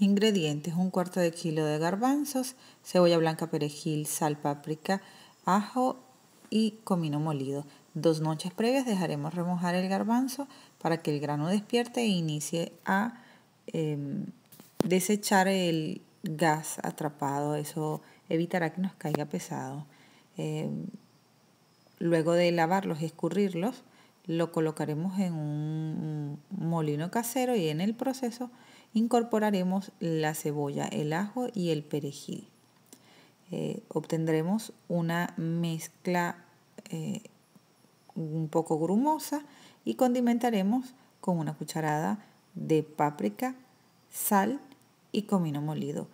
Ingredientes: un cuarto de kilo de garbanzos, cebolla blanca, perejil, sal, páprica, ajo y comino molido. Dos noches previas dejaremos remojar el garbanzo para que el grano despierte e inicie a em, desechar el gas atrapado. Eso evitará que nos caiga pesado. Em, luego de lavarlos y escurrirlos, lo colocaremos en un molino casero y en el proceso incorporaremos la cebolla, el ajo y el perejil. Eh, obtendremos una mezcla eh, un poco grumosa y condimentaremos con una cucharada de páprica, sal y comino molido.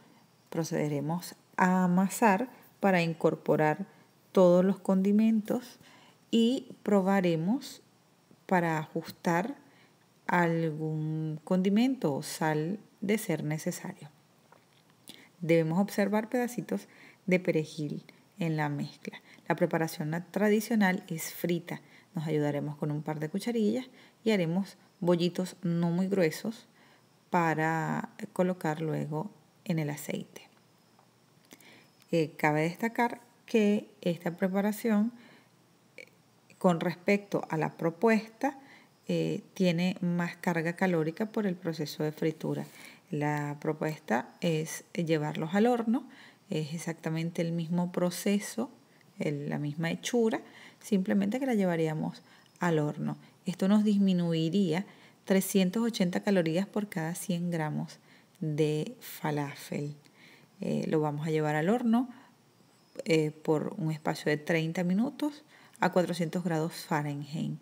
Procederemos a amasar para incorporar todos los condimentos y probaremos para ajustar algún condimento o sal de ser necesario. Debemos observar pedacitos de perejil en la mezcla. La preparación tradicional es frita. Nos ayudaremos con un par de cucharillas y haremos bollitos no muy gruesos para colocar luego en el aceite. Eh, cabe destacar que esta preparación eh, con respecto a la propuesta eh, tiene más carga calórica por el proceso de fritura. La propuesta es llevarlos al horno, es exactamente el mismo proceso, la misma hechura, simplemente que la llevaríamos al horno. Esto nos disminuiría 380 calorías por cada 100 gramos de falafel. Eh, lo vamos a llevar al horno eh, por un espacio de 30 minutos a 400 grados Fahrenheit.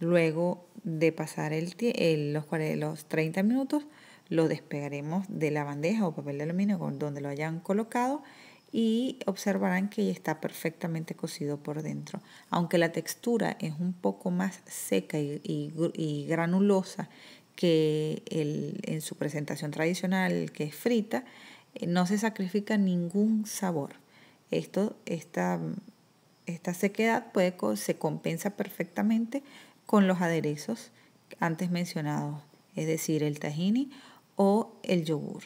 Luego de pasar el, los, los 30 minutos, lo despegaremos de la bandeja o papel de aluminio donde lo hayan colocado y observarán que ya está perfectamente cocido por dentro. Aunque la textura es un poco más seca y, granulosa que en su presentación tradicional, que es frita, eh, no se sacrifica ningún sabor. Esto, esta, esta sequedad puede, se compensa perfectamente con los aderezos antes mencionados, es decir, el tahini o el yogur.